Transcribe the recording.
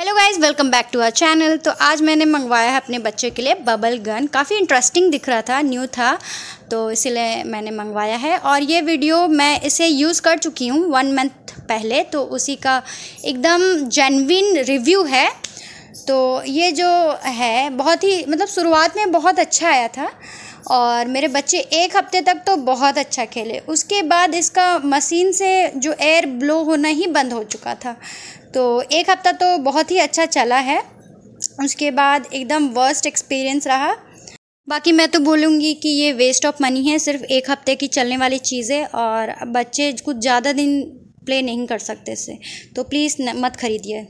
hello guys welcome back to our channel तो आज मैंने मंगवाया है अपने बच्चे के लिए बबल गन काफ़ी इंटरेस्टिंग दिख रहा था न्यू था तो इसीलिए मैंने मंगवाया है और ये वीडियो मैं इसे यूज़ कर चुकी हूँ वन मंथ पहले तो उसी का एकदम जेनविन रिव्यू है तो ये जो है बहुत ही मतलब शुरुआत में बहुत अच्छा आया था और मेरे बच्चे एक हफ्ते तक तो बहुत अच्छा खेले उसके बाद इसका मशीन से जो एयर ब्लो होना ही बंद हो चुका था तो एक हफ्ता तो बहुत ही अच्छा चला है उसके बाद एकदम वर्स्ट एक्सपीरियंस रहा बाकी मैं तो बोलूँगी कि ये वेस्ट ऑफ मनी है सिर्फ एक हफ्ते की चलने वाली चीज़ें और बच्चे कुछ ज़्यादा दिन प्ले नहीं कर सकते इससे तो प्लीज़ मत खरीदिए